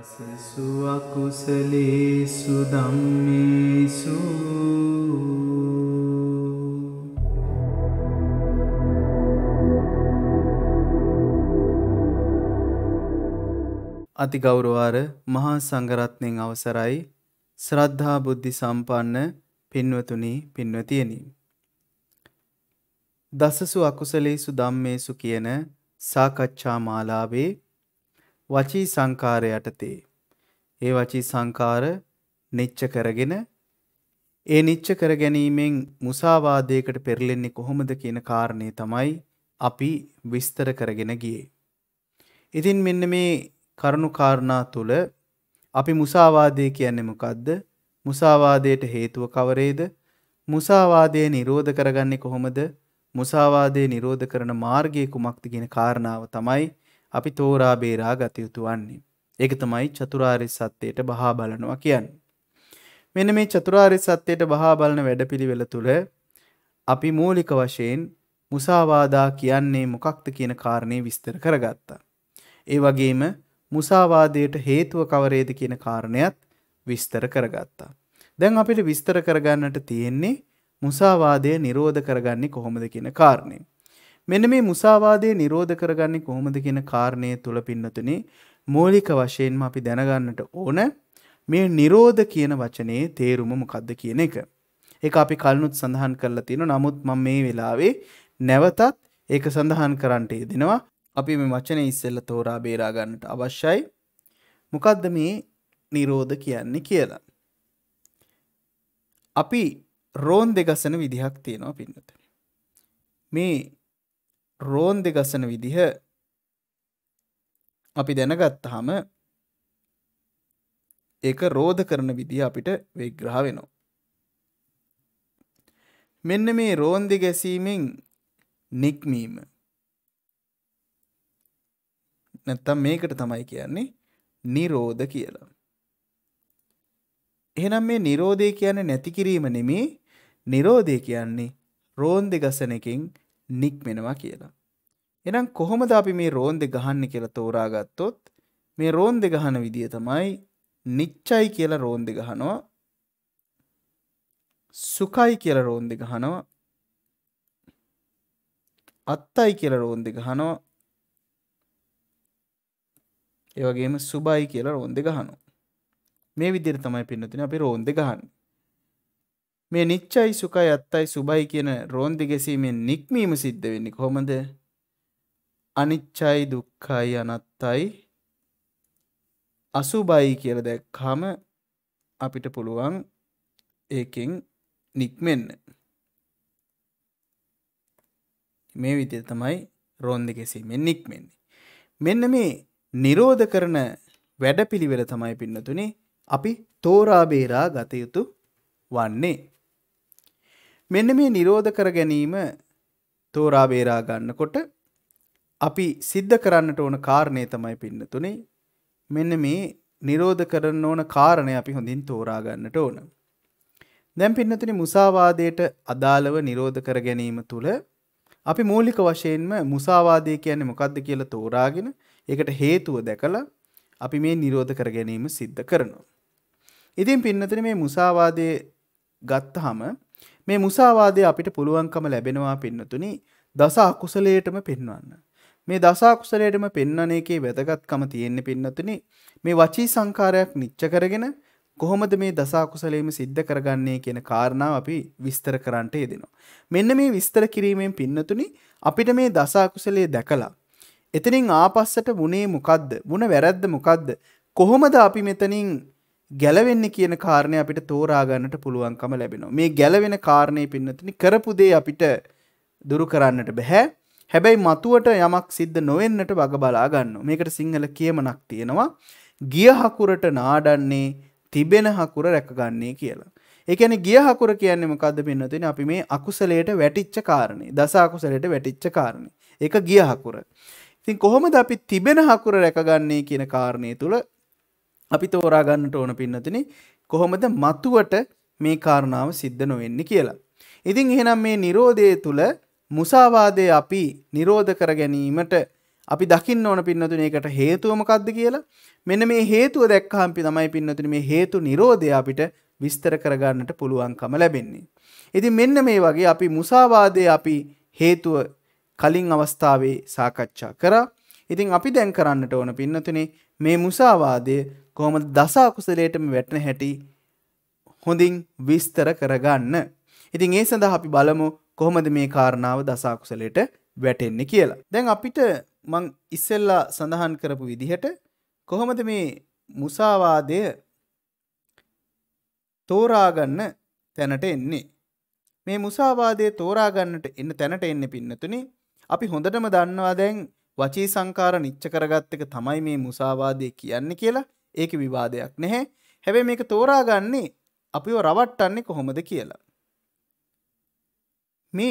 අසසු අකුසලේසු ධම්මේසු අතිගෞරවාර මහා සංඝරත්නයෙන් අවසරයි ශ්‍රද්ධා බුද්ධි සම්පන්න පින්වතුනි පින්වතියනි දසසු අකුසලේසු ධම්මේසු කියන සාකච්ඡා මාලාවේ වචී සංකාරය යටතේ. ඒ වචී සංකාර නිච්ච කරගෙන ඒ නිච්ච කර ගැනීමෙන් මුසාවාදයකට පෙරලෙන්නේ කොහොමද කියන කාරණේ තමයි අපි විස්තර කරගෙන ගියේ. ඉතින් මෙන්න මේ කරුණු කාරණා තුල අපි මුසාවාදය කියන්නේ මොකද්ද? මුසාවාදයට හේතුව කවරේද? මුසාවාදය නිරෝධ කරගන්නේ කොහොමද? මුසාවාදය නිරෝධ කරන මාර්ගය කුමක්ද කියන කාරණාව තමයි අපි තෝරා බේරා ගතයුතු වන්නේ. ඒක තමයි චතුරාර්ය සත්‍යයට බහා බලනවා කියන්නේ. මෙන්න මේ චතුරාර්ය සත්‍යයට බහා බලන වැඩපිළිවෙල තුළ අපි මූලික වශයෙන් මුසාවාදා කියන්නේ මොකක්ද කියන කාරණේ විස්තර කරගත්තා. ඒ වගේම මුසාවාදයට හේතුව කවරේද කියන කාරණයත් විස්තර කරගත්තා. දැන් අපිට විස්තර කරගන්නට තියෙන්නේ මුසාවාදය නිරෝධ කරගන්නේ කොහොමද කියන කාරණය. මෙන්න මේ මුසාවාදය නිරෝධ කරගන්නේ කොහොමද කියන කාරණය තුළ පින්නතුනේ මූලික වශයෙන්ම අපි දැනගන්නට ඕන මේ නිරෝධ කියන වචනයේ තේරුම මොකක්ද කියන එක. ඒ අපි කල්නුත් සඳහන් කරලා තියෙන නමුත් මම මේ වෙලාවේ නැවතත් ඒක සඳහන් කරන්නට යෙදෙනවා අපි මේ වචනය ඉස්සෙල්ල තෝරා බේරා ගන්නට අවශ්‍යයි. මොකද්ද මේ නිරෝධ කියන්නේ කියලා. අපි රෝන් දෙගසන විදිහක් තියෙනවා පින්නත. මේ රෝන් දෙ ගසන විදිහ අපි දැනගත්තහම ඒක රෝධ කරන විදිහ අපිට විග්‍රහ වෙනවා. මෙන්න මේ රෝන්දි ගැසීමෙන් නික්මීම. නැත්තම් මේකට තමයි කියන්නේ නිරෝධ කියලා. එහෙනම් මේ නිරෝධය කියන්නේ නැති කිරීම නෙමේ නිරෝධය කියන්නේ රෝන්දි ගසන එකෙන් නික්මෙනවා කියලා. එනම් කොහොමද අපි මේ රෝන්දෙ ගහන්න කියලා තෝරාගත්තොත් මේ රෝන්දෙ ගහන විදිය තමයි නිච්චයි කියලා රෝන්දෙ ගහනවා සුකයි කියලා රෝන්දෙ ගහනවා අත්තයි කියලා රෝන්දෙ ගහනවා ඒවගේම සුබයි කියලා රෝන්දෙ ගහනවා මේ විදිර තමයි පින්නතින අපි රෝන්දෙ ගහන්න මේ නිච්චයි සුකයි අත්තයි සුබයි කියන රෝන්දි ගැසීමෙන් නික්මීම සිද්ධ වෙන්නේ කොහොමද? අනිච්චයි දුක්ඛයි අනත්තයි අසුබයි කියලා දැක්කම අපිට පුළුවන් ඒකෙන් නික්මෙන්න. මේ විදිහට තමයි රොන්දි ගැසීමෙන් නික්මෙන්නේ. මෙන්න මේ නිරෝධ කරන වැඩපිළිවෙල තමයි පින්නතුනේ අපි තෝරා බේරා ගත යුතු වන්නේ. මෙන්න මේ නිරෝධ කර ගැනීම තෝරා බේරා ගන්නකොට අපි සිද්ධ කරන්නට ඕන කාරණේ තමයි පින්නතුනේ මෙන්න මේ නිරෝධ කරන්න ඕන කාරණය අපි හොඳින් තෝරා ගන්නට ඕන. දැන් පින්නතුනේ මුසාවාදයට අදාළව නිරෝධ කර ගැනීම තුල අපි මූලික වශයෙන්ම මුසාවාදය කියන්නේ මොකද්ද කියලා තෝරාගෙන ඒකට හේතුව දැකලා අපි මේ නිරෝධ කර ගැනීම සිද්ධ කරනවා. ඉතින් පින්නතුනේ මේ මුසාවාදයේ ගත්තහම මේ මුසාවාදය අපිට පුළුවන්කම ලැබෙනවා පින්නතුනි දසා අකුසලයටම පෙන්වන්න. මේ දසා කුසලයටම පෙන්වන එකේ වැදගත්කම තියෙන්න පින්නතුනි මේ වචී සංකාරයක් නිච්ච කරගෙන කොහොමද මේ දසා කුසලයේම සිද්ධ කරගන්නේ කියන කාරණාව අපි විස්තර කරන්නට යෙදෙනවා. මෙන්න මේ විස්තර කිරීමෙන් පින්නතුනි අපිට මේ දසා කුසලයේ දැකලා එතනින් ආපස්සට වුණේ මොකද්ද? වුණ වැරද්ද මොකද්ද? කොහොමද අපි මෙතනින් ගැලවෙන්නේ කියන කාරණය අපිට තෝරාගන්නට පුළුවන්කම ලැබෙනවා. මේ ගැලවෙන කාරණය පින්නතිනි කරපු දේ අපිට දුරු කරන්නට බැහැ. හැබැයි මතුවට යමක් සිද්ධ නොවෙන්නට වග බලා ගන්න. මේකට සිංහල කියමනක් තියෙනවා. ගිය හකුරට නාඩන්නේ තිබෙන හකුර රැකගන්නේ කියලා. ඒකැන ගිය හකුර කියන්නේ මොකද පින්නතින අපි මේ අකුසලයට වැටිච්ච කාරණේ දසාකුසලයට වැටිච්ච කාරණේ. එක ගිය හකුර. ඉතින් කොහොමද අපි තිබෙන හකුර රැකගන්නේ කියන කාරණය තුළ අපි තෝරාගන්නට ඕන පින්නතින කොහොමද මතුවට මේ කාරණාව සිද්ධ නොවෙන්න කියලා. ඉතින් එහෙනම් මේ නිරෝධය තුළ මුසාවාදය අපි නිරෝධ කර ගැනීමට අපි දකින්න ඕන පින්නතුනකට හේතුවමකක්ද කියලා මෙන්න මේ හේතුව දැක්කාම්පි තමයි පින්නතුන මේ හේතු නිරෝධය අපිට විස්තර කරගන්නට පුළුවන්කම ලැබෙන්නේ. ඉති මෙන්න මේ වගේ අපි මුසාවාදය අපි හේතුව කලින් අවස්ථාවේ සාකච්ඡා කරා ඉතින් අපි දැන් කරන්නට ඕන පින්නතුනේ මේ මුසාවාදය කොහොමද දසාකුසලයටම වැටන හැටි හොඳින් විස්තර කරගන්න. ඉතින් ඒ සඳහා අපි බලමු කොහොමද මේ කාරණාව දසාකුසලට වැටෙන්නේ කියලා. දැන් අපිට මං ඉස්සෙල්ලා සඳහන් කරපු විදිහට කොහොමද මේ මුසාවාදය තෝරාගන්න තැනට එන්නේ. මේ මුසාවාදය තෝරාගන්නට එන්න තැනට එන්න පින්නතුනි අපි හොඳටම දන්නවා දැන් වචී සංකාර නිච්ච කරගත් එක තමයි මේ මුසාවාදය කියන්නේ කියලා ඒක විවාදයක් නැහැ හැබැයි මේක තෝරාගන්නේ අපිව රවට්ටන්නේ කොහොමද කියලා. මේ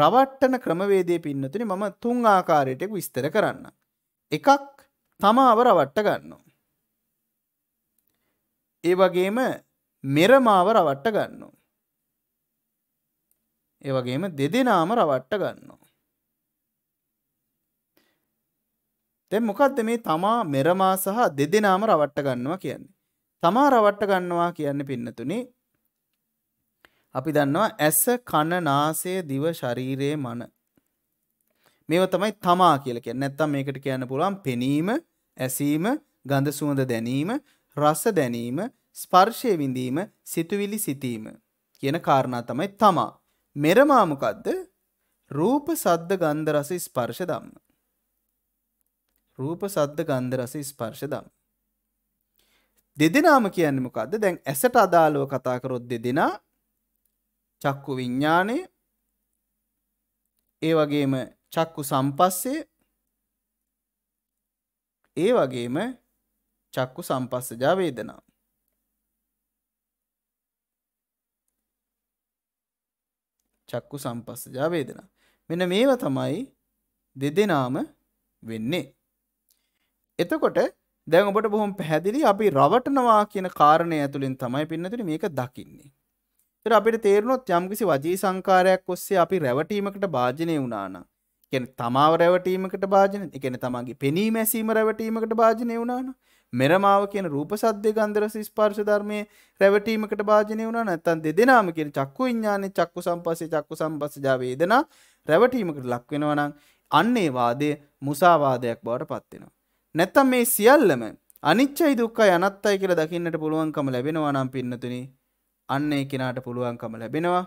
රවට්ටන ක්‍රමවේදය පින්නතුනි මම තුන් ආකාරයටෙක් විස්තර කරන්න. එකක් තමාව රවට්ට ගන්නවා. ඒ වගේම මෙරමාව රවට්ට ගන්නවා. ඒ වගේම දෙදෙනාම රවට්ට ගන්නවා. දැන් මොකක්ද මේ තමා මෙරමා සහ දෙදෙනාම රවට්ට ගන්නවා කියන්නේ. තමා රවට්ට ගන්නවා කියන්නේ පින්නතුනේ අපි දන්නවා ඇස කන නාසය දිව ශරීරයේ මන මේව තමයි තමා කියලා කියන්නේ නැත්තම් මේකට කියන්න පුළුවන් පෙනීම ඇසීම ගඳ සුවඳ දැනීම රස දැනීම ස්පර්ශය විඳීම සිතුවිලි සිතීම කියන කාරණා තමයි තමා මෙරමා මොකද්ද රූප සද්ද ගන්ධ රස ස්පර්ශ ධම්ම රූප සද්ද ගන්ධ රස ස්පර්ශ ධම්. දෙදෙනාම කියන්නේ මොකක්ද දැන් ඇසට අදාළව කතා කරොත් දෙදෙනා චක්කු විඤ්ඥානය ඒ වගේම චක්කු සම්පස්සේ ඒ වගේම චක්කු සම්පස්සජා වේදනා චක්කු සම්පස්සජා වේදනා මෙන මේව තමයි දෙදෙනාම වෙන්නේ එතකොට දැන් ඔබට බොහොම පැහැදිලි අපි රවටනවා කියන කාරණය ඇතුළින් තමයි පින්නතුනි මේක දකින්නේ. ඒතර අපිට තේරුණොත් යම්කිසි වජී සංකාරයක් ඔස්සේ අපි රැවටීමකට භාජනය වුණා නම් කියන තමාව රැවටීමකට භාජන එකන තමන්ගේ පෙනී මැසීම රැවටීමකට භාජනය වුණාන මෙරමාව කියන රූප සද්‍ය ගන්දරස ස්පර්ශ ධර්මය රැවටීමකට භාජනය වුණා නැත්තන් දෙදෙනම කියෙන චක්කු විඤ්ඥාන චක්කු සම්පසේ චක්කු සම්පසජාවේදනා රැවටීමකට ලක්වෙනවනං අන්නේ වාදය මුසාවාදයක් බවට පත්වෙනවා. නැත්තම් මේ සියල්ලම අනිච්චයි දුක්ක යනත්තයි කියලා දකින්නට පුළුවන්කම ලැබෙනවා නම් පින්නතුනි අන්න ඒ කෙනාට පුළුවන්කම ලැබෙනවා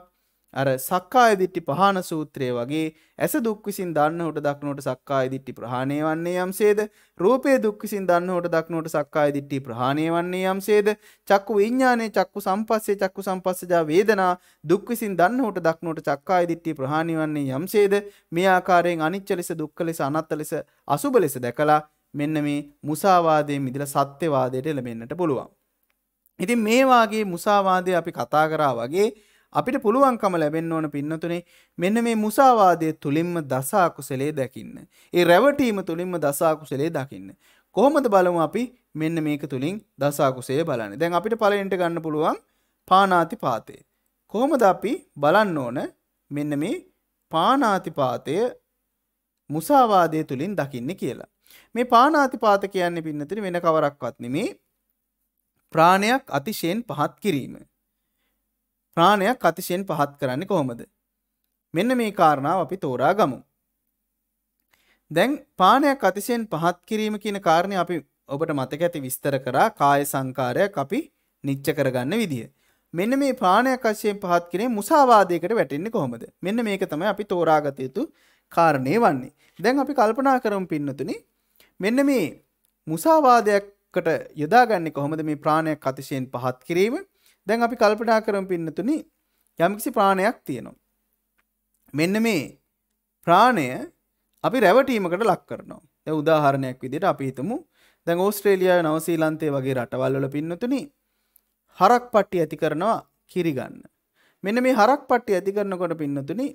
අර සක්කාය දිට්ටි පහන සූත්‍රය වගේ ඇස දුක් විසින් දන්න හොට දක්නොට සක්කාය දිට්ටි ප්‍රහණය වන්නේ යම්සේද රූපය දුක් විසින් දන්න හොට දක්නොට සක්කාය දිට්ටි ප්‍රහණය වන්නේ යම්සේද චක්කු විඤ්ඥානය චක්කු සම්පස්සේ චක්කු සම්පස්සජා වේදනා දුක් විසින් දන්න හොට දක්නොට චක්කාය දිට්ටි ප්‍රහණි වන්නේ යම්සේද මේ ආකාරයෙන් අනිච්ච ලෙස දුක්ක ලෙස අනත්ත ලෙස අසුබ ලෙස දැකලා මෙන්න මේ මුසාවාදය මිදිල සත්‍යවාදයට එළබෙන්න්නට පුළුවන්. ඉතින් මේවාගේ මුසාවාදය අපි කතා කරා වගේ අපිට පුළුවන්කම ලැබෙන්න ඕන පින්නතුනේ මෙන්න මේ මුසාවාදය තුළින්ම දසාකුසලේ දැකින්න. ඒ රැවටීම තුළින්ම දසාකුසලේ දකින්න. කොහොමද බලමු අපි මෙන්න මේක තුළින් දසාකුසේ බලන්න දැන් අපිට පලෙන්ට ගන්න පුළුවන් පානාති පාතය. කොහොමද අපි බලන්න ඕන මෙන්න මේ පානාතිපාතය මුසාවාදය තුළින් දකින්න කියලා. මේ පානාතිපාත කියන්නේ පින්නතින වෙන කවරක්වත් නෙමේ ප්‍රාණයක් අතිශයෙන් පහත් කිරීම. ප්‍රාණයක් අතිශයෙන් පහත් කරන්න කොහොමද. මෙන්න මේ කාරණාව අපි තෝරා ගමු. දැන් පානයක් අතිශයෙන් පහත් කිරීම කියන කාරණය අපි ඔබට මතක ඇති විස්තර කරා කාය සංකාරයක් අපි නිච්ච කරගන්න විදිහ. මෙන්න මේ ප්‍රාණයක් අශයෙන් පහත් කරේ මුසාවාදයකට වැටෙන්නේ කොහොමද මෙන්න මේක තමයි අපි තෝරාගතයුතු කාරණය වන්නේ. දැන් අපි කල්පනා කරම් පින්නතුනේ මෙන්න මේ මුසාවාදයක්කට යොදාගන්න කොහොමද මේ ප්‍රාණයක් අතිශයෙන් පහත් කිරීම දැන් අපි කල්පනා කරම් පින්නතුනි යමිකිසි ප්‍රාණයක් තියෙනවා. මෙන්න මේ ප්‍රාණය අපි රැවටීමකට ලක් කරනවා. දැ උදාහරණයක් විදිට අපි හිතමු දැන් ඕස්ට්‍රේලියයා නවසීලන්තේ වගේ රටවල්ල පින්නතුනි හරක් පට්ටි ඇති කරනවා කිරිගන්න. මෙන්න මේ හරක් පට්ටි ඇති කරනකොට පින්නතුනි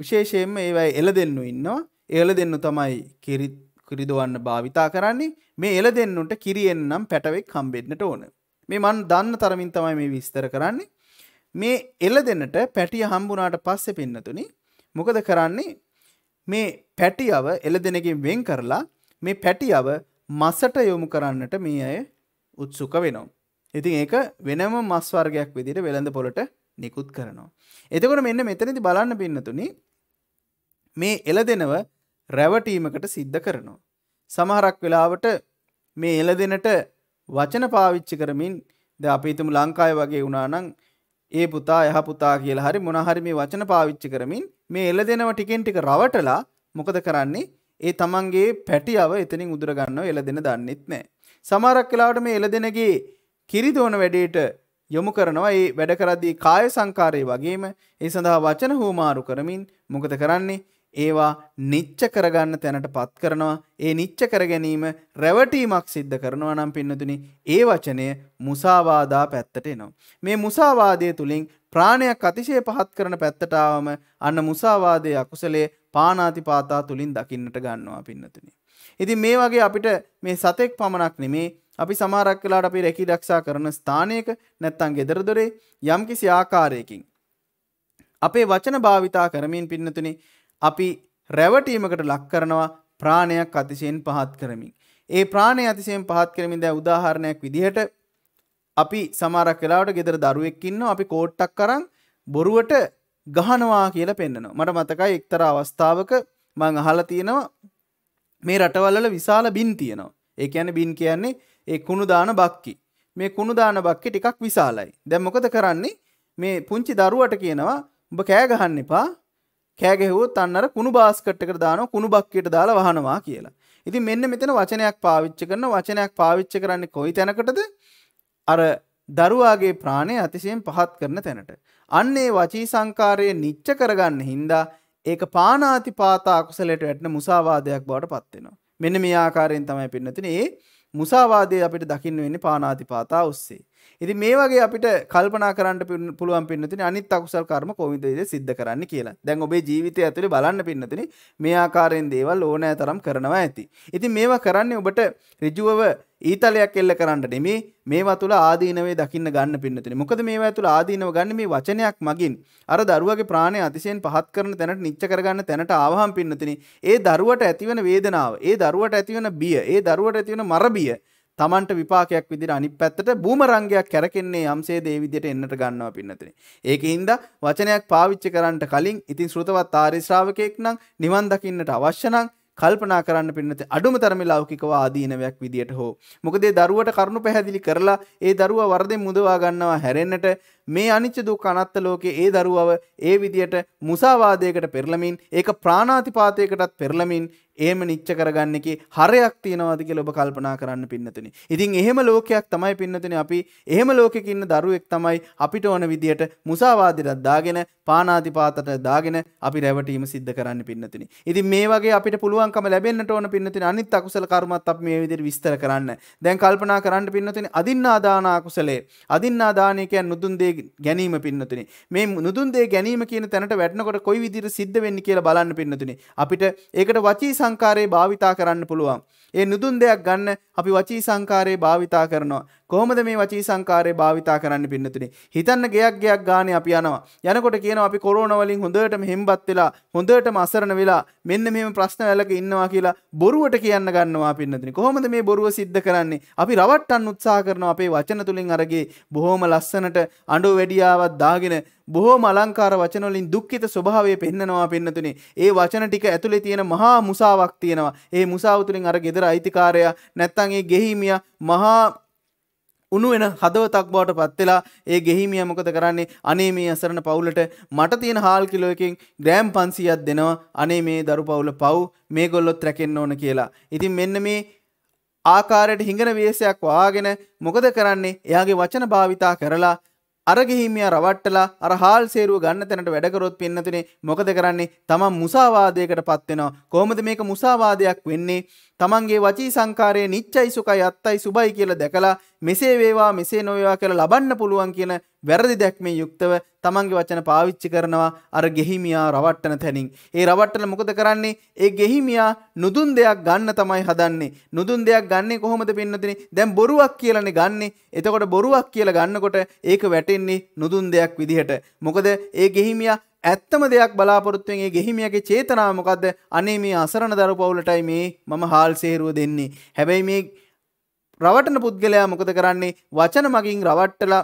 විශේෂයෙන්ම ඒවයි එල දෙන්නු ඉන්නවා එල දෙන්නු තමයි කිරිත් රිදවන්න භාවිතා කරන්නේ මේ එල දෙන්නුට කිරියෙන්නම් පැටවෙක් හම්බෙන්නට ඕන. මේ මන් දන්න තරමින් තමයි මේ විස්තර කරන්නේ. මේ එල දෙන්නට පැටිය හම්බුනාට පස්සෙ පෙන්නතුනි මොකද කරන්නේ මේ පැටියව එල දෙනකින් වෙන් කරලා මේ පැටියව මසට යොමු කරන්නට මේ අය උත්සුක වෙනවා. ඉතින් ඒක වෙනම මස්වර්ගයක් විදිට වෙළඳ පොලට නිකුත් කරනවා. එතකොට මෙන්න මෙතනති බලන්න පින්නතුනි මේ එල දෙනව රැවටීමකට සිද්ධ කරනවා. සමහරක් වෙලාවට මේ එල දෙනට වචන පාවිච්චි කරමින් ද අපිතුම ලංකාය වගේ වුණානං ඒ පුතා යහ පුතා කියලා හරි මොනහරි මේ වචන පාවිච්චි කරමින් මේ එල දෙනව ටිකෙන් ටික රවටලා මොකද කරන්නේ ඒ තමන්ගේ පැටියාව එතනින් උදුරගන්න එල දෙන දන්නෙත් නෑ. සමහරක් කලාවට මේ එල දෙනගේ කිරිදෝන වැඩේට යොමු කරනවා ඒ වැඩකරද්දී කාය සංකාරය වගේම ඒ සඳහා වචන හෝමාරු කරමින් මොකද කරන්නේ ඒවා නිච්ච කරගන්න තැනට පත් කරනවා ඒ නිච්ච කර ගැනීම රැවටීමක් සිද්ධ කරනවා නම් පින්නතුනි ඒ වචනය මුසාවාදා පැත්තට එනවා. මේ මුසාවාදය තුළින් ප්‍රාණයක් අතිශය පහත් කරන පැත්තටාවම අන්න මුසාවාදය අකුසලේ පානාතිපාතා තුළින් දකින්නට ගන්නවා පින්නතුනි. ඉතින් මේ වගේ අපිට මේ සතෙක් පමණක් නෙමේ අපි සමාරක් වෙලාට අපි රැකී රක්ෂා කරන ස්ථානයක නැත්තං ගෙදර දොරේ යම්කිසි ආකාරයකින්. අපේ වචන භාවිතා කරමින් පින්නතුනි අපි රැවටීමකට ලක් කරනවා ප්‍රාණයක් අතිශයෙන් පහත් කරමින්. ඒ ප්‍රාණය අතිශයෙන් පහත් කරමින් දැ උදාහරණයක් විදිහට අපි සමාරක් කලාවට ගෙදර දරුවෙක්කින්න අපි කෝට්ටක් කරන්න බොරුවට ගහනවා කියලා පෙන්න්නනවා. මට මතකයි එක්තර අවස්ථාවක මං අහල තියෙනවා මේ රටවල්ල විශාල බින් තියෙනවා. ඒ ඇන බින් කියන්නේ ඒ කුණු දාන බක්කි. මේ කුණු දාන බක්කි ටිකක් විශාලයි. දැම්මොකද කරන්නේ මේ පුංචි දරුවට කියනවා උඹ කෑගහන්න එපා කෑගෙහුවොත් අන්නර කුණු බාස්කට්කට දාන කුණු බක්කයට දාලා වහනවා කියලා. ඉතින් මෙන්න මෙතන වචනයක් පාවිච්චි කරන වචනයක් පාවිච්චි කරන්නේ කොයි තැනකටද? අර දරුවාගේ ප්‍රාණය අතිශයෙන් පහත් කරන තැනට. අන්නේ වචී සංකාරයේ නිච්ච කරගන්න හින්දා ඒක පානාති පාතා අකුසලයට වැටෙන මුසාවාදයක් බවට පත් වෙනවා. මෙන්න මේ ආකාරයෙන් තමයි පින්නතින ඒ මුසාවාදය අපිට දකින්න වෙන්නේ පානාති පාතා ඔස්සේ. ඉති මේ වගේ අපිට කල්පනා කරන්න පුළුවන් පින්නතින අනිත් අකුසල් කර්ම කොවිදද සිද්ධ කරන්න කියලා දැන් ඔබේ ජීවිතය ඇතුළි බලන්න පින්නතින මේ ආකාරයෙන් දේවල් ඕනෑ තරම් කරනවා ඇති. ඉති මේවා කරන්නේ ඔබට රිජුවව ඊතලයක් එල්ල කරන්න නෙමේ මේවා තුළ ආදීනවේ දකින්න ගන්න පින්නතින මොකද මේවා තුළ ආදීනව ගන්න මේ වචනයක් මගින් අර දරුවගේ ප්‍රාණය අතිශයෙන් පහත් කරන තැනට නිච්ච කරගන්න තැනට ආවහම් පින්නතින ඒ දරුවට ඇතිවන වේදනාව ඒ දරුවට ඇතිවන බිය ඒ දරුවට ඇතිවන මරබිය තමන්ට විපාකයක් විදිර අනි පැත්තට බූමරංගයක් කැරකෙන්නේ යම්සේ දේවිදියට එන්නට ගන්නවා පින්නතින. ඒක හින්ද වචනයක් පාවිච්චි කරන්නට කලින් ඉතින් ශෘතවත් ආරිශ්‍රාවකයෙක් නම් නිවන් දකින්නට අවශ්‍යනං කල්පනා කරන්න පින්නති අඩුම තරම ලෞකිකව ආදීනවයක් විදියට හෝ. මොකදේ දරුවට කරුණු පැහැදිලි කරලා ඒ දරුව වර්දෙන් මුදවා ගන්නවා හැරෙන්නට මේ අනිච්ච දුක් අනත්ත ලෝකේ ඒ දරුවව ඒ විදියට මුසාවාදයකට පෙරලමින් ඒක ප්‍රාණාතිපාතයකටත් පෙරලමින් ඒම නිච්ච කරගන්නෙකි හරයක් තියෙනවාද කියල ඔබ කල්පනා කරන්න පින්නතුනි. ඉතින් එහෙම ලෝකයක් තමයි පින්නතුන අපි එහෙම ලෝකකින්න දරුවෙක් තමයි අපිට ඕන විදියට මුසාවාදිරත් දාගෙන පානාතිපාතට දාගෙන අපි රැවටීම සිද්ධ කරන්න පින්නතිනි. ඉතින් මේ වගේ අපිට පුළුවන්කම ලැබෙන්න්නට ඕන පින්නතින අනිත් අකුසල කර්මත් අප මේ විදිර විස්තර කරන්න. දැන් කල්පනා කරන්න පින්නතින අදින්නාදානාකුසලේ අදින්නාදානයකයන් නුදුන්දේ ගැනීම පින්නතුනි. මේ නුදුන්දේ ගැනීම කියන තැනට වැටනකොට කොයි විදිර සිද්ධ වෙන්න කියලා බලන්න පින්නතුනි. අපිට ඒකට වචී සංකාරයේ භාවිතා කරන්න පුළුවන්. ඒ නුදුන් දෙයක් ගන්න අපි වචී සංකාරයේ භාවිතා කරනවා. කොහොමද මේ වචී සංකාරය භාවිතා කරන්න පින්නතුනේ හිතන්න ගයක් ගයක් ගානේ අපි යනවා යනකොට කියනවා අපි කොරෝනා වලින් හොඳටම හෙම්බත් වෙලා හොඳටම අසරණ වෙලා මෙන්න මෙහෙම ප්‍රශ්න වලක ඉන්නවා කියලා බොරුවට කියන්න ගන්නවා පින්නතුනේ කොහොමද මේ බොරුව සිද්ධ කරන්නේ අපි රවට්ටන්න උත්සාහ කරනවා අපේ වචන තුලින් අරගේ බොහොම ලස්සනට අඬු වැඩියාවක් දාගෙන බොහෝ මලංකාර වචනොලින් දුක්කිත ස්වභාවය පෙන්න්නනවා පෙන්න්නතුනේ ඒ වචන ටික ඇතුළේ තියෙන මහා මුසාවක් තියෙනවා ඒ මුසාවතුලින් අර ගෙදර අයිතිකාරය නැත්තන්ගේ ගෙහිමිය මහා උණු වෙන හදවතක් බවට පත් වෙලා ඒ ගෙහිමියා මොකද කරන්නේ අනේ මේ අසරණ පවුලට මට තියෙන හාල් කිලෝ එකකින් ග්‍රෑම් 500ක් දෙනවා අනේ මේ දරු පවුල පව් මේගොල්ලොත් රැකෙන්න ඕන කියලා. ඉතින් මෙන්න මේ ආකාරයට හිඟන වේශයක් වාගෙන මොකද කරන්නේ එයාගේ වචන භාවිතා කරලා අරගහිමිය රවට්ටලා අර හාල් සේරුව ගන්න තැනට වැඩකරොත් පෙන්නතුනේ මොකද කරන්නේ තමන් මුසාවාදයකට පත්වෙනවා කොහොමද මේක මුසාවාදයක් වෙන්නේ තමන්ගේ වචී සංකාරයේ නිච්චයි සුඛයි අත්තයි සුබයි කියලා දැකලා මෙසේ වේවා මෙසේ නොවේවා කියලා ලබන්න පුළුවන් කියන වැරදි දැක්මේ යුක්තව තමන්ගේ වචන පාවිච්චි කරනවා අර ගෙහිමියා රවට්ටන තැනින්. ඒ රවට්ටන මොකද කරන්නේ? ඒ ගෙහිමියා නුදුන් දෙයක් ගන්න තමයි හදන්නේ. නුදුන් දෙයක් ගන්නේ කොහොමද පින්නතිනේ? දැන් බොරුවක් කියලානේ ගන්නෙ. එතකොට බොරුවක් කියලා ගන්නකොට ඒක වැටෙන්නේ නුදුන් දෙයක් විදිහට. මොකද ඒ ගෙහිමියා ඇත්තම දෙයක් බලාපොරොත්තුවෙන් ඒ ගෙහිමියගේ චේතනාව මොකද්ද? අනේ මේ අසරණ දරු පවුලටයි මේ මම හාල් සේරුව දෙන්නේ. හැබැයි මේ රවටන පුද්ගලයා මොකද කරන්නේ? වචන මගින් රවට්ටලා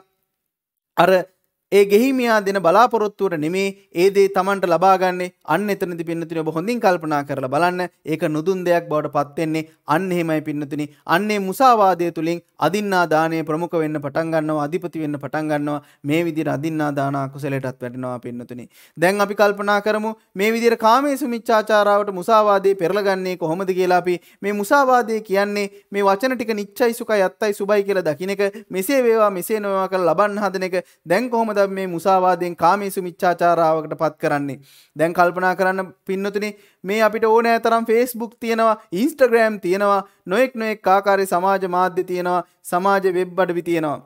Ale ඒ ගෙහිමියා දෙන බලාපොරොත්තුවට නෙමේ ඒ දේ Tamanට ලබාගන්නේ අන්න එතනදී පින්නතුනි ඔබ හොඳින් කල්පනා කරලා බලන්න ඒක නුදුන් දෙයක් බවට පත් වෙන්නේ අන්න එහෙමයි පින්නතුනි අන්නේ මුසාවාදය තුලින් අදින්නා දාණය ප්‍රමුඛ වෙන්න පටන් ගන්නවා අධිපති වෙන්න පටන් ගන්නවා මේ විදිහට අදින්නා දාන අකුසලයටත් වැටෙනවා පින්නතුනි දැන් අපි කල්පනා කරමු මේ විදිහට කාමේසු මිච්ඡාචාරාවට මුසාවාදේ පෙරලගන්නේ කොහොමද කියලා අපි මේ මුසාවාදේ කියන්නේ මේ වචන ටික නිච්චයි සුඛයි අත්තයි සුබයි කියලා දකින්න එක මෙසේ වේවා මෙසේ නොවේවා කරලා ලබන්න හදන එක දැන් කොහොමද අද මේ මුසාවාදයෙන් කාමේසු මිච්චාචාරාවකට පත් කරන්නේ දැන් කල්පනා කරන්න පින්නතුනි මේ අපිට ඕනෑ තරම් ෆේස්බුක් තියෙනවා ඉන්ස්ටග්‍රෑම් තියෙනවා නොෙක් නොෙක් ආකාරය සමාජ මාධ්‍ය තියෙනවා සමාජ වෙබ් අඩවි තියෙනවා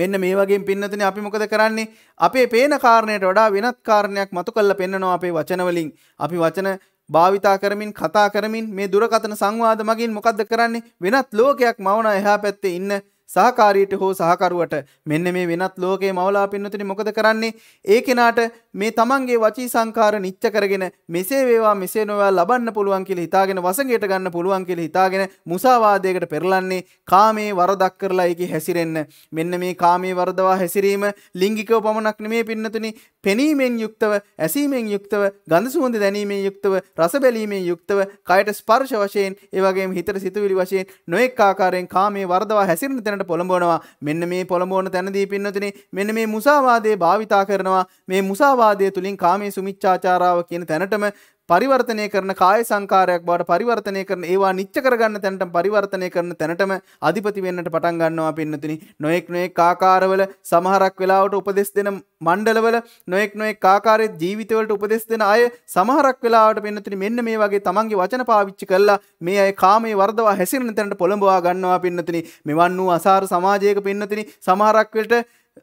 මෙන්න මේ වගේ පින්නතින අපි මොකද කරන්නේ අපේ පේන කාරණයට වඩා වෙනත් කාරණයක් මතු කල්ල පෙන්න්නනවා අපේ වචනවලින් අපි වචන භාවිතා කරමින් කතා කරමින් මේ දුරකතන සංවාද මගින් මොකක්ද කරන්නේ වෙනත් ලෝකයක් මවන එහා පැත්තේ ඉන්න සහකාරීට හෝ සහකරුවට මෙන්න මේ වෙනත් ලෝකයේ මවලා පින්නතුනි මොකද කරන්නේ ඒ කෙනාට මේ තමන්ගේ වචී සංකාර නිච්ච කරගෙන මෙසේ වේවා මෙසේ නොවේවා ලබන්න පුළුවන් කියලා හිතාගෙන වසඟයට ගන්න පුළුවන් කියලා හිතාගෙන මුසාවාදයකට පෙරලන්නේ කාමේ වරදක් කරලා ඒකේ හැසිරෙන්න මෙන්න මේ කාමේ වරදවා හැසිරීම ලිංගිකව පමණක් නෙමේ පින්නතුනි පෙනීමෙන් යුක්තව ඇසීමෙන් යුක්තව ගඳ සුවඳ දැනීමෙන් යුක්තව රස බැලීමෙන් යුක්තව කයට ස්පර්ශ වශයෙන් ඒ වගේම හිතට සිතුවිලි වශයෙන් නොඑක ආකාරයෙන් කාමේ වරදවා හැසිරෙන තැනට කරන්නට පොළඹවනවා මෙන්න මේ පොළඹවන තැනදී පින්නතින මෙන්න මේ මුසාවාදය භාවිතා කරනවා මේ මුසාවාදය තුළින් කාමේ සුමිච්චාචාරාව කියන තැනටම පරිවර්තනය කරන කාය සංකාරයක් බවට පරිවර්තනය කරන ඒවා නිච්ච කරගන්න තැනට පරිවර්තනය කරන තැනටම අධිපති වෙන්නට පටන් ගන්නවා පින්නතුනි නොයෙක් නොයෙක් ආකාරවල සමහරක් වෙලාවට උපදෙස් දෙන මණ්ඩලවල නොයෙක් නොයෙක් ආකාරයේ ජීවිතවලට උපදෙස් දෙන අය සමහරක් වෙලාවට පින්නතුනි මෙන්න මේ වගේ තමන්ගේ වචන පාවිච්චි කරලා මේ අය කාමයේ වර්ධවා හැසිරෙන තැනට පොළඹවා ගන්නවා පින්නතුනි මෙවන් වූ අසාර සමාජයක පින්නතුනි සමහරක් වෙලට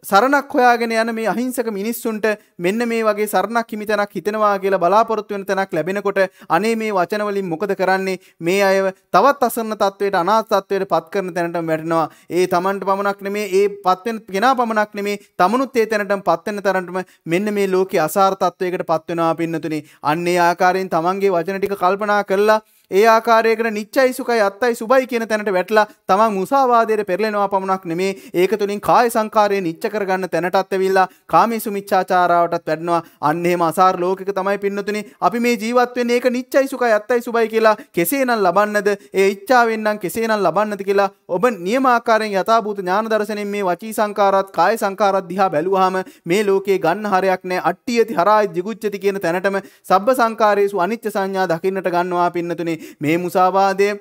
සරණක් හොයාගෙන යන මේ අහිංසක මිනිස්සුන්ට මෙන්න මේ වගේ සරණක් හිමිතැනක් හිතෙනවා කියලා බලාපොරොත්තු වෙන තැනක් ලැබෙනකොට අනේ මේ වචන වලින් මොකද කරන්නේ මේ අයව තවත් අසරණ තත්වයට අනාථ තත්වයට පත් කරන තැනටම වැටෙනවා ඒ Tamanට පමණක් නෙමේ ඒ පත් වෙන කෙනා පමණක් නෙමේ Tamanුත් ඒ තැනටම පත් වෙන තරමටම මෙන්න මේ ලෝකේ අසාර තත්වයකට පත් වෙනවා පින්නතුනේ අන්නේ ආකාරයෙන් Tamanගේ වචන ටික කල්පනා කරලා ඒ ආකාරයකට නිච්චයි සුඛයි අත්තයි සුභයි කියන තැනට වැටලා තමන් මුසාවාදයට පෙරලෙනවා පමණක් නෙමේ ඒක තුලින් කාය සංකාරයේ නිච්ච කරගන්න තැනටත් ඇවිල්ලා කාමීසු මිච්ඡාචාරාවටත් වැඩනවා අන්න එහෙම අසාර ලෝකෙක තමයි පින්නතුනේ අපි මේ ජීවත් වෙන්නේ ඒක නිච්චයි සුඛයි අත්තයි සුභයි කියලා කෙසේනම් ලබන්නද ඒ ඉච්ඡාවෙන් නම් කෙසේනම් ලබන්නද කියලා ඔබ නියමාකාරයෙන් යථාභූත ඥාන දර්ශනයෙන් මේ වචී සංකාරات කාය සංකාරات දිහා බැලුවාම මේ ලෝකේ ගන්න හරයක් නැහැ අට්ටියති හරායි jigucchati කියන තැනටම සබ්බ සංකාරයේසු අනිත්‍ය සංඥා දකින්නට ගන්නවා පින්නතුනේ මේ මුසාවාදය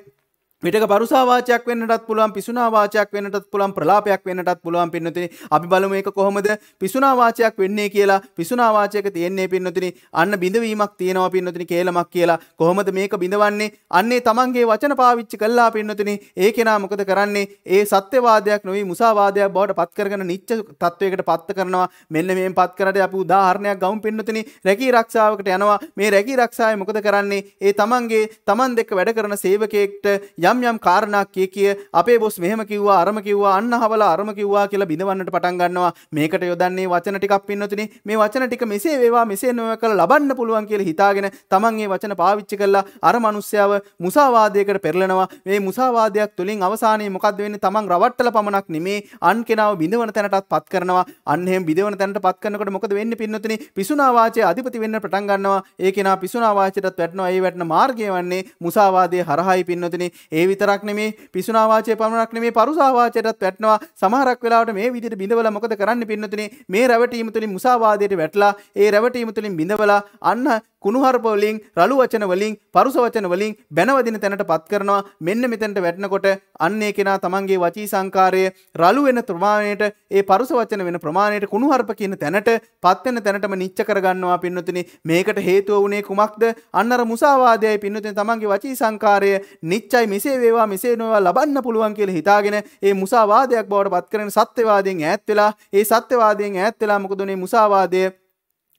ට පරුසාවාචයක් වන්නටත් පුළුවන් පිසුනාවාචයක් වන්නටත් පුළන් ප්‍රලාපයක් වන්නටත් පුළුවන් පින්නතින අපි බලම එක කොහොමද පිසුනාවාචයක් වෙන්නේ කියලා පිසුනාවාචයක තියන්නේ පින්නතින අන්න බිඳවීමක් තියෙනවා පින්නතින කියලමක් කියලා කොහොමද මේක බිඳවන්නේ අන්නේ තමන්ගේ වචන පාවිච්චි කල්ලා පින්නතින ඒ කෙනා මොකද කරන්නේ ඒ සත්‍යවාදයක් නොවී මුසාවාදයක් බවට පත්කරන නිච්ච තත්ත්වයකට පත්ත කරනවා මෙන්න මේ පත් කරට අප උදාහරණයක් ගවම් පින්නතින රැකී රක්ෂාවකට යනවා මේ රැකී රක්ෂාව මොකද කරන්නේ ඒ තමන්ගේ තමන් දෙක වැඩ කරන සේවකෙක්ට යම් යම් කාරණා කිය කිය අපේ බොස් මෙහෙම කිව්වා අරම කිව්වා අන්න හවලා අරම කිව්වා කියලා බිඳවන්නට පටන් ගන්නවා මේකට යොදන්නේ වචන ටිකක් පින්නතුනි මේ වචන ටික මෙසේ වේවා මෙසේ නොවේ කියලා ලබන්න පුළුවන් කියලා හිතාගෙන තමන් ඒ වචන පාවිච්චි කරලා අර මිනිස්සයව මුසාවාදයකට පෙරලනවා මේ මුසාවාදයක් තුලින් අවසානයේ මොකද්ද වෙන්නේ තමන් රවට්ටල පමණක් නෙමේ අන් කෙනාව බිඳවන තැනටත් පත් කරනවා අන්න එහෙම බිඳවන තැනට පත් කරනකොට මොකද වෙන්නේ පින්නතුනි පිසුනා වාචයේ අධිපති වෙන්න පටන් ගන්නවා ඒ කෙනා පිසුනා වාචයටත් වැටෙනවා ඒ වැටෙන මාර්ගය වන්නේ මුසාවාදයේ හරහායි පින්නතුනි ඒ විතරක් නෙමේ පිසුනාවාචය පමණක් නෙමේ පරුසාවාචයටත් වැටෙනවා සමහරක් වෙලාවට මේ විදිහට බිඳවලා මොකද කරන්න පින්නතුනේ මේ රැවටීම තුලින් මුසාවාදයට වැටලා ඒ රැවටීම තුලින් බිඳවලා අන්න කුණුහරපවලින් රළු වචන වලින් පරුස වචන වලින් බැනවදින තැනට පත් කරනවා මෙන්න මෙතැනට වැටෙනකොට අන්නේ කෙනා තමන්ගේ වචී සංකාරය රළු වෙන ප්‍රමාණයට ඒ පරුස වචන වෙන ප්‍රමාණයට කුණුහරප කියන තැනට පත් වෙන තැනටම නිච්ච කරගන්නවා පින්නතුනි මේකට හේතුව වුණේ කුමක්ද අන්නර මුසාවාදයයි පින්නතුනි තමන්ගේ වචී සංකාරය නිච්චයි මෙසේ වේවා මෙසේ නොවේවා ලබන්න පුළුවන් කියලා හිතාගෙන ඒ මුසාවාදයක් බවට පත් කරන සත්‍යවාදයෙන් ඈත් වෙලා ඒ සත්‍යවාදයෙන් ඈත් වෙලා මොකද උනේ මුසාවාදය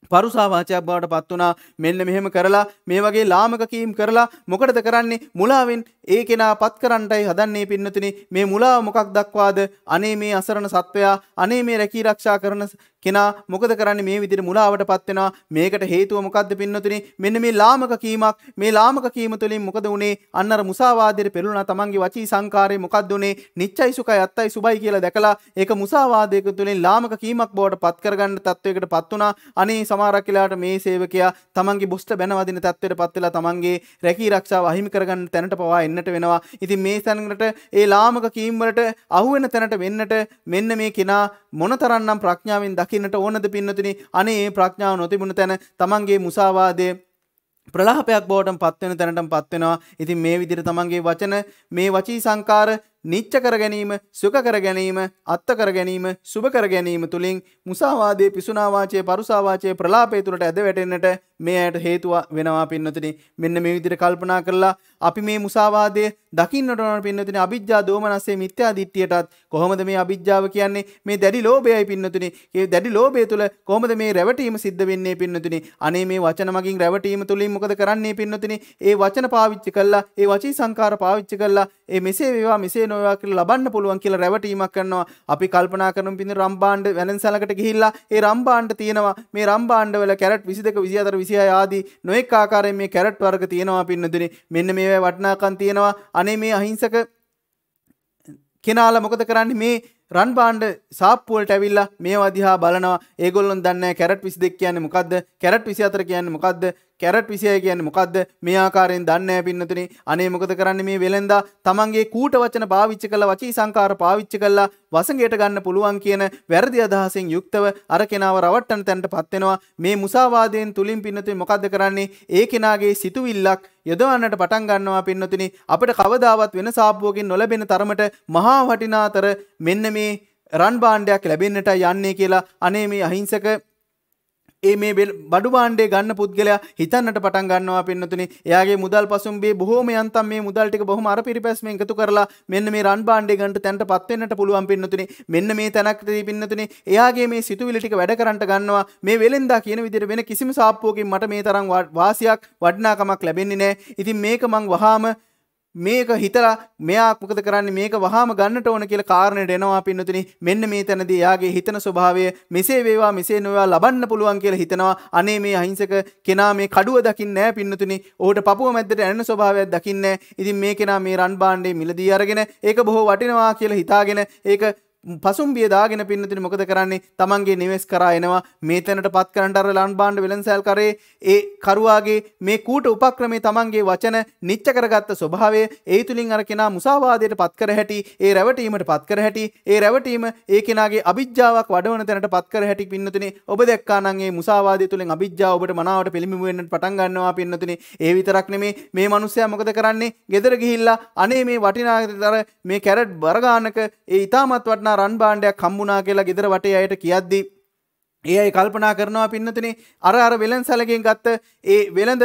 පරුසාවාචයක් බවට පත් වුණා මෙන්න මෙහෙම කරලා මේ වගේ ලාමක කීම් කරලා මොකටද කරන්නේ මුලාවෙන් ඒ කෙනා පත් කරන්නටයි හදන්නේ පින්නතුනි මේ මුලාව මොකක් දක්වාද අනේ මේ අසරණ සත්වයා අනේ මේ රැකී රක්ෂා කරන කෙනා මොකද කරන්නේ මේ විදිහට මුලාවට පත් වෙනවා මේකට හේතුව මොකද්ද පින්නතුනි මෙන්න මේ ලාමක කීමක් මේ ලාමක කීම තුළින් මොකද උනේ අන්න අර මුසාවාදයට පෙරළුණා තමන්ගේ වචී සංකාරයේ මොකද්ද උනේ නිච්චයි සුඛයි අත්තයි සුබයි කියලා දැකලා ඒක මුසාවාදයක තුළින් ලාමක කීමක් බවට පත් කරගන්න තත්වයකට පත් වුණා අනේ සමහරක් වෙලාවට මේ සේවකයා තමන්ගේ බොස්ට බැනවදින තත්වයට පත් වෙලා තමන්ගේ රැකී ආරක්ෂාව අහිමි කරගන්න තැනට පවා එන්නට වෙනවා ඉතින් මේ තැනකට ඒ ලාමක කීම් වලට අහු වෙන තැනට වෙන්නට මෙන්න මේ කෙනා මොනතරම්නම් ප්‍රඥාවෙන් දක දකින්නට ඕනද පින්නතුනි අනේ ප්‍රඥාව නොතිබුණ තැන තමන්ගේ මුසාවාදය ප්‍රලාපයක් බෝටම පත්වෙන තැනටම පත්වෙනවා ඉතින් මේ විදිර තමන්ගේ වචන මේ වචී සංකාර නිච්ච කර ගැනීම සුඛ කර ගැනීම අත්ත කර ගැනීම සුභ කර ගැනීම තුලින් මුසාවාදයේ පිසුනාවාචයේ පරුසාවාචයේ ප්‍රලාපය තුලට ඇද වැටෙන්නට මේ ඇයට හේතුව වෙනවා පින්නතුනි මෙන්න මේ විදිහට කල්පනා කරලා අපි මේ මුසාවාදයේ දකින්නට ඕන පින්නතුනි අවිජ්ජා දෝමනස්සේ මිත්‍යා දිට්ඨියටත් කොහොමද මේ අවිජ්ජාව කියන්නේ මේ දැඩි ලෝභයයි පින්නතුනි ඒ දැඩි ලෝභය තුල කොහොමද මේ රැවටීම සිද්ධ වෙන්නේ පින්නතුනි අනේ මේ වචන මගින් රැවටීම තුලින් මොකද කරන්නේ පින්නතුනි ඒ වචන පාවිච්චි කළා ඒ වචී සංකාර පාවිච්චි කළා ඒ මෙසේ වේවා මෙසේ නො ඒවාකට ලබන්න පුළුවන් කියලා රැවටීමක් කරනවා අපි කල්පනා කරන පිඳ රම්බාණ්ඩ වැලන්සලකට ගිහිල්ලා ඒ රම්බාණ්ඩ තියෙනවා මේ රම්බාණ්ඩවල කැරට් 22 24 26 ආදී නොඑක ආකාරයෙන් මේ කැරට් වර්ග තියෙනවා පින්නදුනේ මෙන්න මේවා වටිනාකම් තියෙනවා අනේ මේ අහිංසක කෙනාලා මොකද කරන්නේ මේ රන් බාන්ඩ සාප්පුුවලට ඇවිල්ලා මේ වදිහා බලනවා ඒගොල්ලොන් දන්න කැරට් විසි දෙක් කියන්න මොකක්ද කැරට් විසි අතර කියන්න මොකක්ද කැරට් විසිය කියන්න මොකක්ද මේ ආකාරයෙන් දන්න පින්නතුනි අනේ මොකද කරන්න මේ වෙළෙන්දා තමන්ගේ කූට වචන පාවිච්ච කළ වචී සංකාර පාවිච්ච කල්ලා වසගේට ගන්න පුළුවන් කියන වැරදි අදහසින් යුක්තව අර කෙනාව රවට්ටන තැන්ට පත්වෙනවා මේ මුසාවාදයෙන් තුළින් පින්නතුනි මොකක්ද කරන්නේ ඒ කෙනාගේ සිතුවිල්ලක් යොදවන්නට පටන් ගන්නවා පින්නතුනි අපට කවදාවත් වෙන සාප්පුවකින් නොලැබෙන තරමට මහා වටිනාතර මෙන්න මේ රන් බාණ්ඩයක් ලැබෙන්නට යන්නේ කියලා අනේ මේ අහිංසක ඒ මේ බඩු බාණ්ඩේ ගන්න පුද්ගලයා හිතන්නට පටන් ගන්නවා පින්නතුනි. එයාගේ මුදල් පසුම්බියේ බොහෝම යන්තම් මේ මුදල් ටික බොහොම අර පිරිපැස්මෙන් එකතු කරලා මෙන්න මේ රන් බාණ්ඩේ ගන්නට තැනටපත් වෙන්නට පුළුවන් පින්නතුනි. මෙන්න මේ තැනකදී පින්නතුනි එයාගේ මේ සිතුවිලි ටික වැඩ කරන්නට ගන්නවා. මේ වෙලෙන්දා කියන විදිහට වෙන කිසිම සාප්පුවකින් මට මේ තරම් වාසියක් වටිනාකමක් ලැබෙන්නේ නැහැ. ඉතින් මේක මං වහාම මේක හිතලා මෙයා මොකද කරන්නේ මේක වහාම ගන්නට ඕන කියලා කාරණයට එනවා පින්නතුනි මෙන්න මේ තැනදී එයාගේ හිතන ස්වභාවය මෙසේ වේවා මෙසේ නොවේවා ලබන්න පුළුවන් කියලා හිතනවා අනේ මේ අහිංසක කෙනා මේ කඩුව දකින්නේ නැහැ පින්නතුනි ඔහුට පපුව මැද්දට ඇනෙන ස්වභාවයක් දකින්නේ ඉතින් මේ කෙනා මේ රන් බාණ්ඩේ මිලදී අරගෙන ඒක බොහෝ වටිනවා කියලා හිතාගෙන ඒක පසුම්බිය දාගෙන පින්නතින මොකද කරන්නේ තමන්ගේ නිවෙස් කරා එනවා මේ තැනට පත් කරන්නට අර ලන් බාණ්ඩ වෙළඳසැල් කරේ ඒ කරුවාගේ මේ කූට උපක්‍රමේ තමන්ගේ වචන නිච්ච කරගත්ත ස්වභාවය ඒ තුලින් අර කෙනා මුසාවාදයට පත් කර හැටි ඒ රැවටීමට පත් කර හැටි ඒ රැවටීම ඒ කෙනාගේ අවිජ්ජාවක් වඩවන තැනට පත් කර හැටි පින්නතිනේ ඔබ දැක්කා නම් මේ මුසාවාදය තුලින් අවිජ්ජාව ඔබට මනාවට පිළිඹු වෙන්න පටන් ගන්නවා පින්නතිනේ ඒ විතරක් නෙමේ මේ මිනිස්සයා මොකද කරන්නේ gedara ගිහිල්ලා අනේ මේ වටිනා තර මේ කැරට් බරගානක ඒ ඊටමත් වටිනා වටනා රන් බාණ්ඩයක් කම්බුනා කියලා ගෙදර වටේ අයට කියද්දී. ඒ අයි කල්පනා කරනවා පින්නතිනේ අර අර වෙළන් සැලගෙන් ගත්ත ඒ වෙළඳ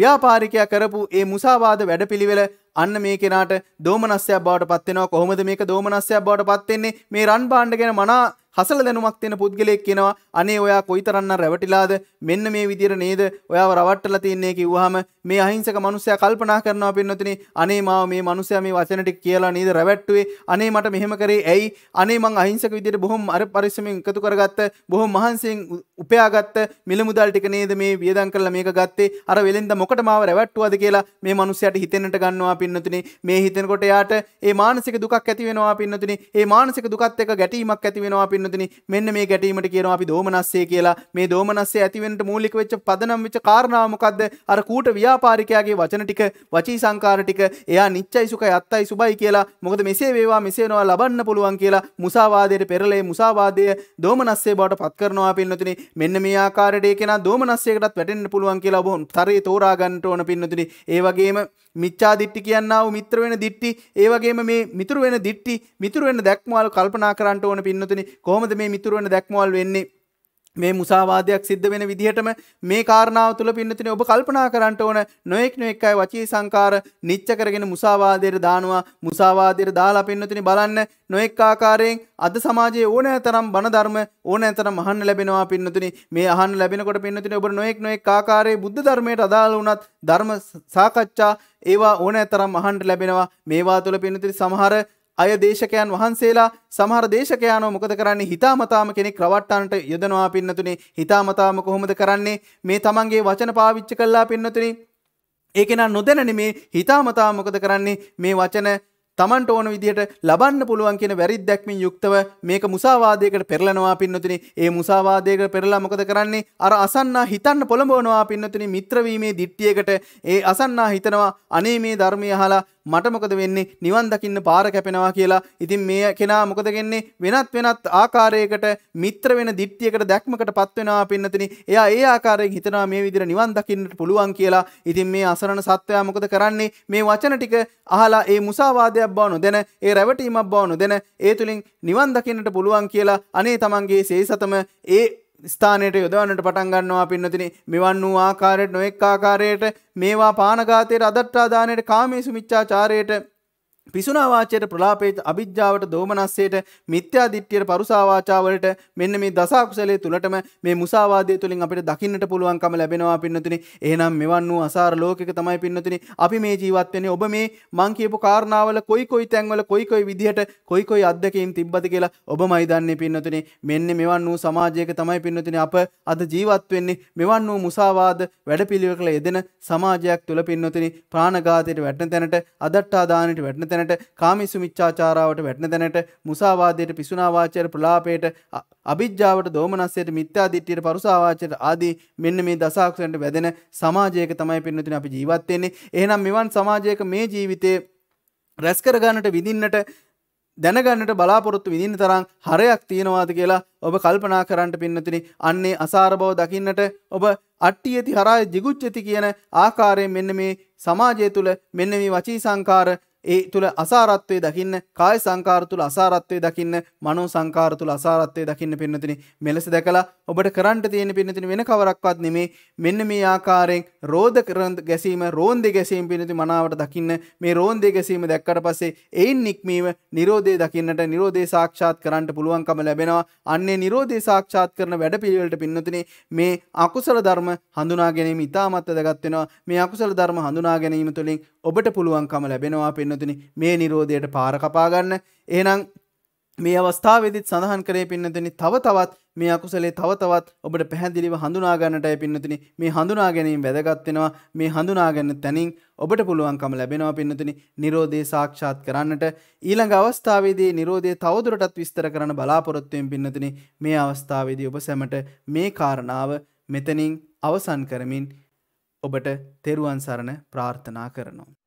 ව්‍යාපාරිකයා කරපු ඒ මුසාවාද වැඩපිළිවෙල අන්න මේ කෙනාට දෝමනස්යක් බවට පත්වෙනවා කොහොමද මේක දෝමනස්යක් බවට පත්වෙන්නේ මේ රන් බාණ්ඩ ගැන මනා හසල දැනුමක් තියෙන පුද්ගලයෙක් කියනවා අනේ ඔයා කොයිතරම්නම් රැවටිලාද මෙන්න මේ විදියට නේද ඔයාව රවට්ටලා තින්නේ කිව්වහම මේ අහිංසක මනුස්සයා කල්පනා කරනවා පින්නොතිනි අනේ මාව මේ මනුස්සයා මේ වචන ටික කියලා නේද රැවට්ටුවේ අනේ මට මෙහෙම කරේ ඇයි අනේ මං අහිංසක විදියට බොහොම අර පරිස්සමෙන් එකතු කරගත්ත බොහොම මහන්සියෙන් උපයාගත්ත මිල මුදල් ටික නේද මේ වියදම් කරලා මේක ගත්තේ අර වෙලෙන්ද මොකට මාව රැවට්ටුවද කියලා මේ මනුස්සයාට හිතෙන්නට ගන්නවා පින්නොතිනි මේ හිතෙනකොට එයාට ඒ මානසික දුකක් ඇති වෙනවා පින්නොතිනි ඒ මානසික දුකත් එක්ක ගැටීමක් ඇති වෙනවා පින්නොතිනි මෙන්න මේ ගැටීමට කියනවා අපි දෝමනස්සේ කියලා මේ දෝමනස්සේ ඇතිවෙන්නට මූලික වෙච්ච පදනම් වෙච්ච කාරණාව මොකද්ද අර කූට වියා ව්‍යාපාරිකයාගේ වචන ටික වචී සංකාර ටික එයා නිච්චයි සුඛයි අත්තයි සුබයි කියලා මොකද මෙසේ වේවා මෙසේ නොවා ලබන්න පුළුවන් කියලා මුසාවාදයට පෙරලේ මුසාවාදය දෝමනස්සේ බවට පත් කරනවා පින්නතුනි මෙන්න මේ ආකාරයට ඒ කෙනා දෝමනස්සයකටත් වැටෙන්න පුළුවන් කියලා ඔබ තරේ තෝරා ගන්නට ඕන පින්නතුනි ඒ වගේම මිච්ඡා දිට්ටි කියන්නා වූ මිත්‍ර වෙන දිට්ටි ඒ වගේම මේ මිතුරු වෙන දිට්ටි මිතුරු වෙන දැක්මවල් කල්පනා කරන්න ඕන පින්නතුනි කොහොමද මේ මිතුරු වෙන දැක්මවල් වෙන්නේ මේ මුසාවාදයක් සිද්ධ වෙන විදිහටම මේ කාරණාව තුළ පින්නතින ඔබ කල්පනා කරන්නට ඕන නොයෙක් නොයෙක් අය වචී සංකාර නිච්ච කරගෙන මුසාවාදයට දානවා මුසාවාදයට දාලා පින්නතින බලන්න නොයෙක් ආකාරයෙන් අද සමාජයේ ඕනෑ තරම් බණ ධර්ම ඕනෑ තරම් අහන්න ලැබෙනවා පින්නතින මේ අහන්න ලැබෙනකොට පින්නතින ඔබ නොයෙක් නොයෙක් ආකාරයේ බුද්ධ ධර්මයට අදාළ වුණත් ධර්ම සාකච්ඡා ඒවා ඕනෑ තරම් අහන්ට ලැබෙනවා මේවා තුළ පින්නතින සමහර අය දේශකයන් වහන්සේලා සමහර දේශකයානෝ මොකද කරන්නේ හිතාමතාම කෙනෙක් රවට්ටන්නට යොදනවා පින්නතුනේ හිතාමතාම කොහොමද කරන්නේ මේ තමන්ගේ වචන පාවිච්චි කළා පින්නතුනේ ඒකෙනා නොදැන නෙමේ හිතාමතාම මොකද කරන්නේ මේ වචන තමන්ට ඕන විදිහට ලබන්න පුළුවන් කියන වැරදි දැක්මින් යුක්තව මේක මුසාවාදයකට පෙරලනවා පින්නතුනි. ඒ මුසාවාදයකට පෙරලා මොකද කරන්නේ? අර අසන්නා හිතන්න පොළඹවනවා පින්නතුනි මිත්‍ර වීමේ දිට්ඨියකට ඒ අසන්නා හිතනවා අනේ මේ ධර්මය අහලා මට මොකද වෙන්නේ නිවන් දකින්න පාර කැපෙනවා කියලා. ඉතින් මේ කෙනා මොකද වෙන්නේ වෙනත් වෙනත් ආකාරයකට මිත්‍ර වෙන දිට්ඨියකට දැක්මකට පත් වෙනවා පින්නතිනි. එයා ඒ ආකාරයෙන් හිතනවා මේ විදිහට නිවන් දකින්නට පුළුවන් කියලා. ඉතින් මේ අසරණ සත්වයා මොකද කරන්නේ මේ වචන ටික අහලා ඒ මුසාවාදය සහභාගියක් බව නොදැන ඒ රැවටීමක් බව නොදැන ඒ තුලින් නිවන් දකින්නට පුළුවන් කියලා අනේ තමන්ගේ සේසතම ඒ ස්ථානයට යොදවන්නට පටන් ගන්නවා පින්නතින මෙවන් වූ ආකාරයට නොඑක් ආකාරයට මේවා පානඝාතයට අදට්ටාදානයට කාමේසු මිච්ඡාචාරයට පිසුනාවාචයට ප්‍රලාපේත අභිද්‍යාවට දෝමනස්සේට මිත්‍යාදිට්්‍යයට පරුසාවාචාවලට මෙන්න මේ දසාකුසලේ තුළටම මේ මුසාවාදය තුළින් අපිට දකින්නට පුළුවන්කම ලැබෙනවා පින්නතුනි ඒනම් මෙවන් වූ අසාර ලෝකක තමයි පින්නතුනි අපි මේ ජීවත්වෙන ඔබ මේ මං කියපු කාරණාවල කොයි කොයි තැන්වල කොයි කොයි විදිහට කොයි කොයි අත්දැකීම් තිබ්බද කියලා ඔබ මයිදන්නේ පින්නතුනි මෙන්න මෙවන් වූ සමාජයක තමයි පින්නතුනි අප අද ජීවත්වෙන්නේ මෙවන් වූ මුසාවාද වැඩපිළිවෙකල යෙදෙන සමාජයක් තුළ පින්නතුනි ප්‍රාණඝාතයට වැටන තැනට අදට්ටාදානයට වැටන තැන තැනට කාමිසු මිච්ඡාචාරාවට වැටෙන තැනට මුසාවාදයට පිසුනාවාචයට ප්‍රලාපයට අභිජ්ජාවට දෝමනස්සයට මිත්‍යා දිට්ඨියට පරුසාවාචයට ආදී මෙන්න මේ දසාකුසලට වැදෙන සමාජයක තමයි පින්නතුනේ අපි ජීවත් වෙන්නේ. එහෙනම් මෙවන් සමාජයක මේ ජීවිතේ රැස් කරගන්නට විඳින්නට දැනගන්නට බලාපොරොත්තු විඳින්න තරම් හරයක් තියෙනවාද කියලා ඔබ කල්පනා කරන්නට පින්නතුනි අන්නේ අසාර බව දකින්නට ඔබ අට්ටි ඇති හරා ජිගුච්චති කියන ආකාරයෙන් මෙන්න මේ සමාජය තුළ මෙන්න මේ වචී සංකාර ඒ තුළ අසාරත්වය දකින්න කාය සංකාර තුළ අසාරත්වය දකින්න මනෝ සංකාර තුළ අසාරත්වය දකින්න පින්නතින මෙලෙස දැකලා ඔබට කරන්ට තියෙන පින්නතින වෙන කවරක්වත් නෙමේ මෙන්න මේ ආකාරයෙන් රෝධ කරන් ගැසීම රෝන්දෙ ගැසීම පිනති මනාවට දකින්න මේ රෝන්දේ ගැසීම දැක්කට පස්සේ එයින් නික්මීම නිරෝධය දකින්නට නිරෝධේ සාක්ෂාත් කරන්නට පුළුවන්කම ලැබෙනවා අන්නේ නිරෝධේ සාක්ෂාත් කරන වැඩපිළිවෙලට පින්නතුනේ මේ අකුසල ධර්ම හඳුනා ගැනීම ඉතාමත් වැදගත් වෙනවා මේ අකුසල ධර්ම හඳුනා ගැනීම තුළින් ඔබට පුළුවන්කම ලැබෙනවා පින්න පින්නතුනි මේ නිරෝධයට පාර කපාගන්න එහෙනම් මේ අවස්ථාවේදීත් සඳහන් කරේ පින්නතුනි තව තවත් මේ අකුසලේ තව තවත් ඔබට පැහැදිලිව හඳුනා ගන්නටයි පින්නතුනි මේ හඳුනා ගැනීම වැදගත් වෙනවා මේ හඳුනා ගන්න තැනින් ඔබට පුළුවන්කම ලැබෙනවා පින්නතුනි Nirodhe සාක්ෂාත් කරන්නට ඊළඟ අවස්ථාවේදී Nirodhe තවදුරටත් විස්තර කරන බලාපොරොත්තු වෙන පින්නතුනි මේ අවස්ථාවේදී ඔබ සැමට මේ කාරණාව මෙතනින් අවසන් කරමින් ඔබට තෙරුවන් සරණ ප්‍රාර්ථනා කරනවා